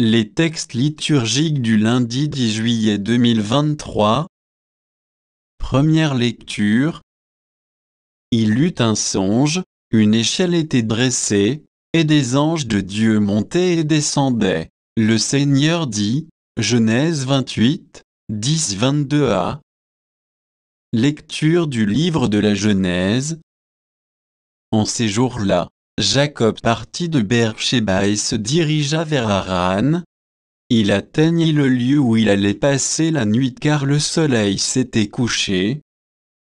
Les textes liturgiques du lundi 10 juillet 2023 Première lecture Il eut un songe, une échelle était dressée, et des anges de Dieu montaient et descendaient. Le Seigneur dit, Genèse 28, 10-22a Lecture du livre de la Genèse En ces jours-là, Jacob partit de Beersheba et se dirigea vers Haran. Il atteignit le lieu où il allait passer la nuit car le soleil s'était couché.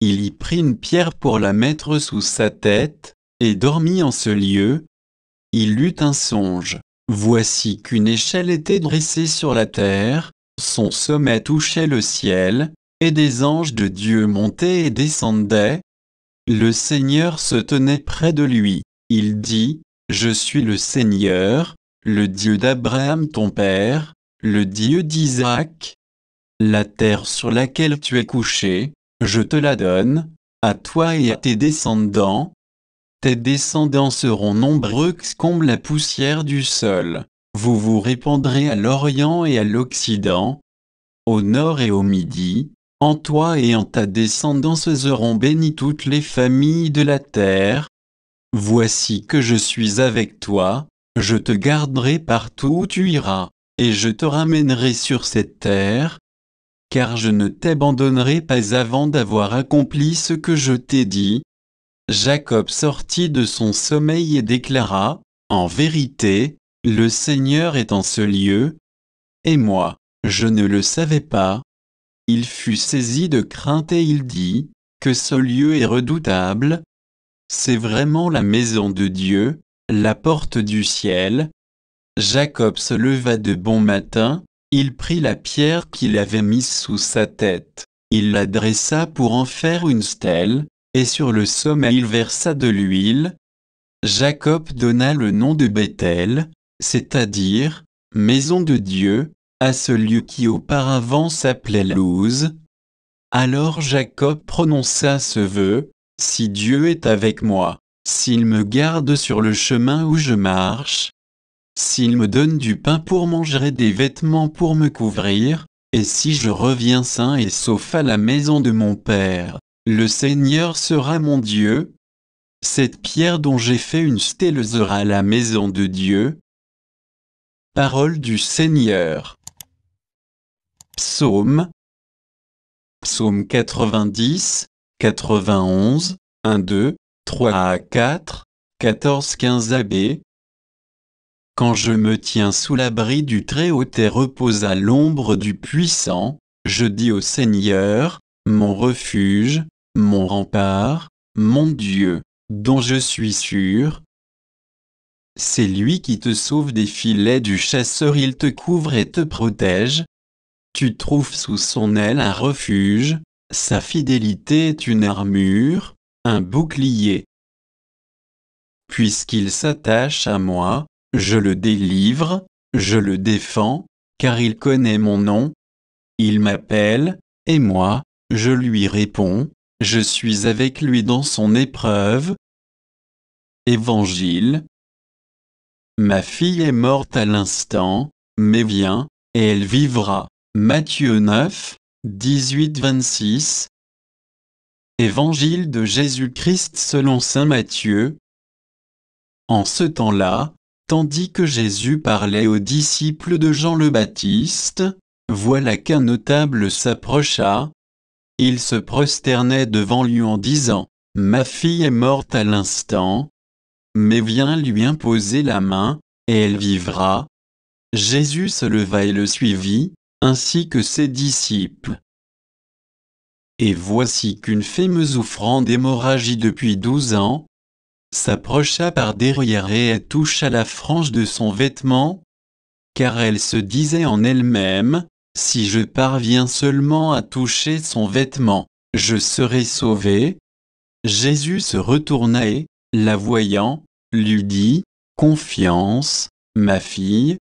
Il y prit une pierre pour la mettre sous sa tête, et dormit en ce lieu. Il eut un songe. Voici qu'une échelle était dressée sur la terre, son sommet touchait le ciel, et des anges de Dieu montaient et descendaient. Le Seigneur se tenait près de lui. Il dit, Je suis le Seigneur, le Dieu d'Abraham ton père, le Dieu d'Isaac. La terre sur laquelle tu es couché, je te la donne, à toi et à tes descendants. Tes descendants seront nombreux comme la poussière du sol. Vous vous répandrez à l'Orient et à l'Occident, au nord et au midi. En toi et en ta descendance seront bénies toutes les familles de la terre. Voici que je suis avec toi, je te garderai partout où tu iras, et je te ramènerai sur cette terre, car je ne t'abandonnerai pas avant d'avoir accompli ce que je t'ai dit. Jacob sortit de son sommeil et déclara, En vérité, le Seigneur est en ce lieu, et moi, je ne le savais pas. Il fut saisi de crainte et il dit, Que ce lieu est redoutable, c'est vraiment la maison de Dieu, la porte du ciel. Jacob se leva de bon matin, il prit la pierre qu'il avait mise sous sa tête, il la dressa pour en faire une stèle, et sur le sommet il versa de l'huile. Jacob donna le nom de Bethel, c'est-à-dire, maison de Dieu, à ce lieu qui auparavant s'appelait Luz. Alors Jacob prononça ce vœu, si Dieu est avec moi, s'il me garde sur le chemin où je marche, s'il me donne du pain pour manger et des vêtements pour me couvrir, et si je reviens sain et sauf à la maison de mon Père, le Seigneur sera mon Dieu. Cette pierre dont j'ai fait une stèle sera la maison de Dieu. Parole du Seigneur. Psaume Psaume 90, 91, 1, 2, 3 à 4, 14, 15 AB. Quand je me tiens sous l'abri du Très-Haut et repose à l'ombre du Puissant, je dis au Seigneur, mon refuge, mon rempart, mon Dieu, dont je suis sûr. C'est lui qui te sauve des filets du chasseur, il te couvre et te protège. Tu trouves sous son aile un refuge, sa fidélité est une armure, un bouclier. Puisqu'il s'attache à moi, je le délivre, je le défends, car il connaît mon nom. Il m'appelle, et moi, je lui réponds, je suis avec lui dans son épreuve. Évangile Ma fille est morte à l'instant, mais vient, et elle vivra. Matthieu 9, 18-26 Évangile de Jésus-Christ selon saint Matthieu En ce temps-là, tandis que Jésus parlait aux disciples de Jean le Baptiste, voilà qu'un notable s'approcha. Il se prosternait devant lui en disant « Ma fille est morte à l'instant, mais viens lui imposer la main, et elle vivra. » Jésus se leva et le suivit ainsi que ses disciples. Et voici qu'une fameuse souffrant d'hémorragie depuis douze ans, s'approcha par derrière et toucha la frange de son vêtement, car elle se disait en elle-même, si je parviens seulement à toucher son vêtement, je serai sauvée. Jésus se retourna et, la voyant, lui dit, Confiance, ma fille,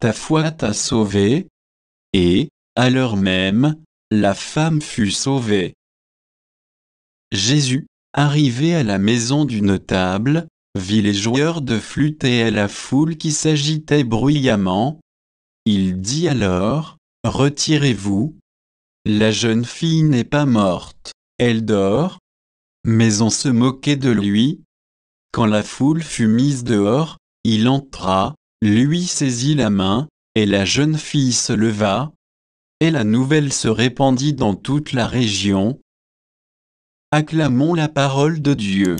ta foi t'a sauvée, et, à l'heure même, la femme fut sauvée. Jésus, arrivé à la maison du notable, vit les joueurs de flûte et à la foule qui s'agitait bruyamment. Il dit alors, Retirez-vous. La jeune fille n'est pas morte, elle dort. Mais on se moquait de lui. Quand la foule fut mise dehors, il entra, lui saisit la main, et la jeune fille se leva, et la nouvelle se répandit dans toute la région. Acclamons la parole de Dieu.